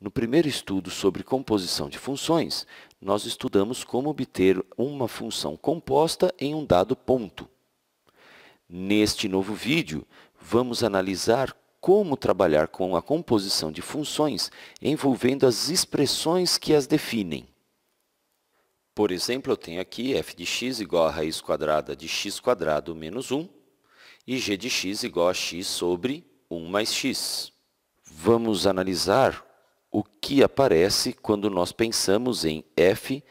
No primeiro estudo sobre composição de funções, nós estudamos como obter uma função composta em um dado ponto. Neste novo vídeo, vamos analisar como trabalhar com a composição de funções envolvendo as expressões que as definem. Por exemplo, eu tenho aqui f de x igual a raiz quadrada de x quadrado menos 1 e g de x igual a x sobre 1 mais x. Vamos analisar o que aparece quando nós pensamos em f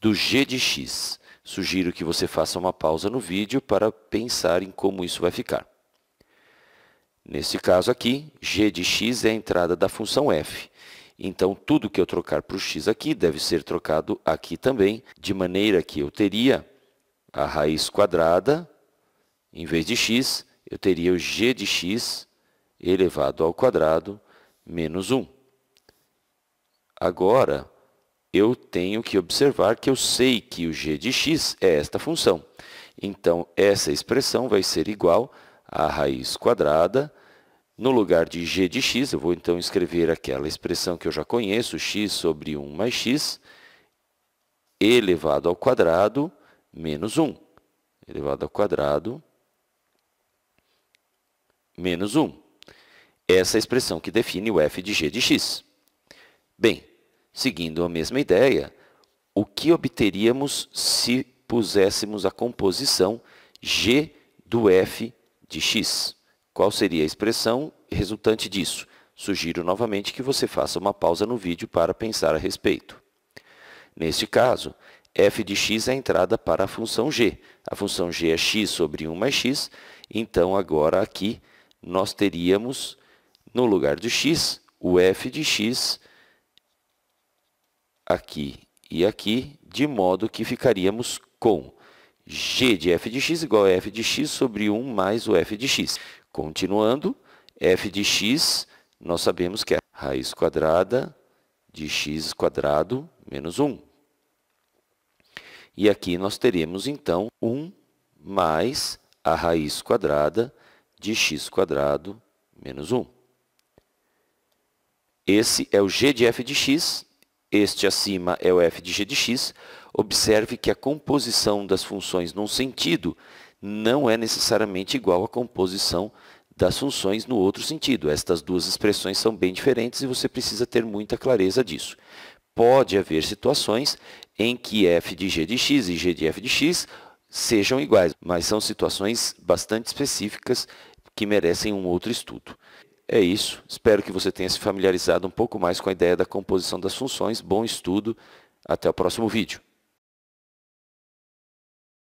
do g de x. Sugiro que você faça uma pausa no vídeo para pensar em como isso vai ficar. Nesse caso aqui, g de x é a entrada da função f. Então, tudo que eu trocar para o x aqui deve ser trocado aqui também, de maneira que eu teria a raiz quadrada, em vez de x, eu teria o g de x elevado ao quadrado menos 1. Agora, eu tenho que observar que eu sei que o g de x é esta função. Então, essa expressão vai ser igual à raiz quadrada. No lugar de g de x, eu vou então escrever aquela expressão que eu já conheço, x sobre 1 mais x, elevado ao quadrado, menos 1. Elevado ao quadrado, menos 1. Essa é a expressão que define o f de g de x. Bem, Seguindo a mesma ideia, o que obteríamos se puséssemos a composição g do f de x? Qual seria a expressão resultante disso? Sugiro novamente que você faça uma pausa no vídeo para pensar a respeito. Neste caso, f de x é a entrada para a função g. A função g é x sobre 1 mais x, então agora aqui nós teríamos, no lugar do x, o f de x aqui e aqui, de modo que ficaríamos com g de f de x igual a f de x sobre 1 mais o f de x. Continuando, f de x, nós sabemos que é raiz quadrada de x quadrado menos 1. E aqui nós teremos, então, 1 mais a raiz quadrada de x quadrado menos 1. Esse é o g de f de x, este acima é o f de g de x, observe que a composição das funções num sentido não é necessariamente igual à composição das funções no outro sentido. Estas duas expressões são bem diferentes e você precisa ter muita clareza disso. Pode haver situações em que f de g de x e g de f de x sejam iguais, mas são situações bastante específicas que merecem um outro estudo. É isso. Espero que você tenha se familiarizado um pouco mais com a ideia da composição das funções. Bom estudo. Até o próximo vídeo.